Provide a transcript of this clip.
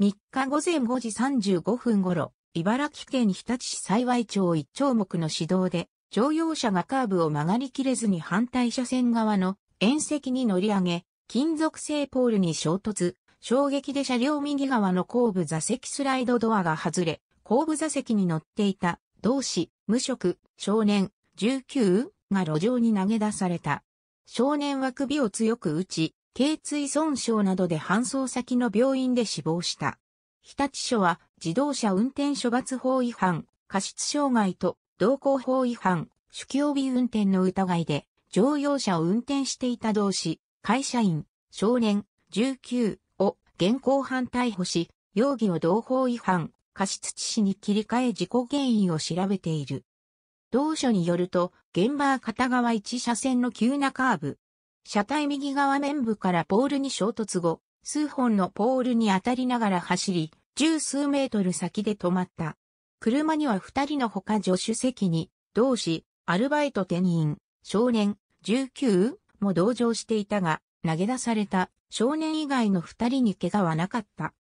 3日午前5時35分頃、茨城県日立市幸町一丁目の市道で、乗用車がカーブを曲がりきれずに反対車線側の縁石に乗り上げ、金属製ポールに衝突、衝撃で車両右側の後部座席スライドドアが外れ、後部座席に乗っていた、同志、無職、少年、19が路上に投げ出された。少年は首を強く打ち、頸椎損傷などで搬送先の病院で死亡した。日立署は自動車運転処罰法違反、過失傷害と道交法違反、酒気帯び運転の疑いで乗用車を運転していた同士、会社員、少年、19を現行犯逮捕し、容疑を同法違反、過失致死に切り替え事故原因を調べている。同署によると、現場は片側1車線の急なカーブ、車体右側面部からポールに衝突後、数本のポールに当たりながら走り、十数メートル先で止まった。車には二人のほか助手席に、同志、アルバイト店員、少年、19も同乗していたが、投げ出された少年以外の二人に怪我はなかった。